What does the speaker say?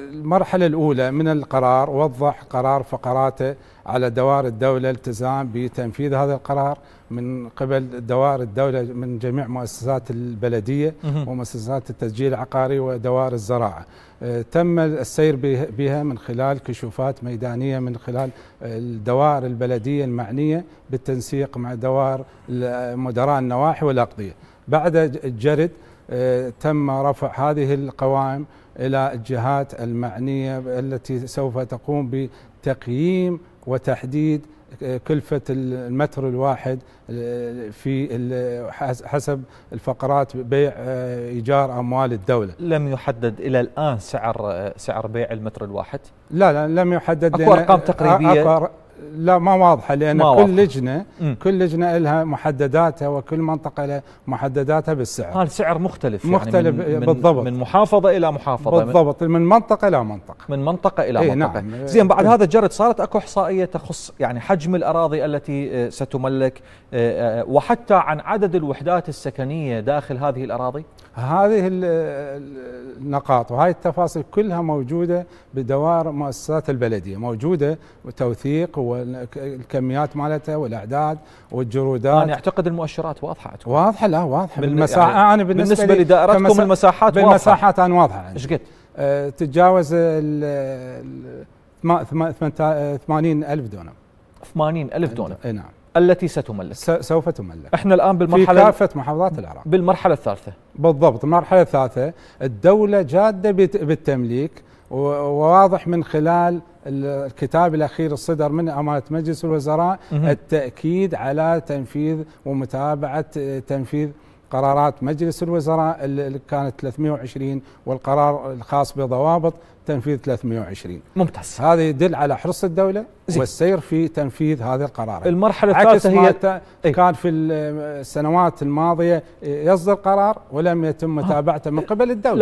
المرحلة الأولى من القرار وضح قرار فقراته على دوائر الدولة التزام بتنفيذ هذا القرار من قبل دوائر الدولة من جميع مؤسسات البلدية ومؤسسات التسجيل العقاري ودوائر الزراعة آه، تم السير بها من خلال كشوفات ميدانية من خلال الدوائر البلدية المعنية بالتنسيق مع دوائر مدراء النواحي والأقضية بعد الجرد آه، تم رفع هذه القوائم الى الجهات المعنيه التي سوف تقوم بتقييم وتحديد آه، كلفة المتر الواحد آه، في حسب الفقرات بيع إيجار أموال الدولة لم يحدد إلى الآن سعر سعر بيع المتر الواحد؟ لا لا لم يحدد أكو أرقام تقريبية لا ما واضحه لان ما كل واضحة. لجنه مم. كل لجنه لها محدداتها وكل منطقه لها محدداتها بالسعر. السعر مختلف مختلف يعني إيه، من بالضبط من محافظه الى محافظه بالضبط من منطقه الى منطقه من منطقه الى ايه منطقه نعم. زين بعد إيه. هذا جرت صارت اكو احصائيه تخص يعني حجم الاراضي التي إيه، ستملك وحتى عن عدد الوحدات السكنيه داخل هذه الاراضي؟ هذه النقاط وهذه التفاصيل كلها موجودة بدوار مؤسسات البلدية موجودة وتوثيق والكميات مالتها والأعداد والجرودات أنا أعتقد المؤشرات واضحة تكون. واضحة لا واضحة بالمساحة يعني أنا بالنسبة, بالنسبة لدائرتكم المساحات, المساحات واضحة بالمساحات أنا واضحة إيش قد؟ أه، تتجاوز ال 80 ألف دونم 80 ألف دونم اي نعم التي ستملك سوف تملك احنا الان بالمرحله في كافه محافظات العراق بالمرحله الثالثه بالضبط المرحله الثالثه الدوله جاده بالتمليك وواضح من خلال الكتاب الاخير الصدر من امانه مجلس الوزراء التاكيد على تنفيذ ومتابعه آه، تنفيذ قرارات مجلس الوزراء اللي كانت 320 والقرار الخاص بضوابط تنفيذ 320 ممتاز هذا يدل على حرص الدولة زي. والسير في تنفيذ هذه القرارات المرحلة الثالثة هي ايه؟ كان في السنوات الماضية يصدر قرار ولم يتم آه. متابعته من قبل الدولة لا.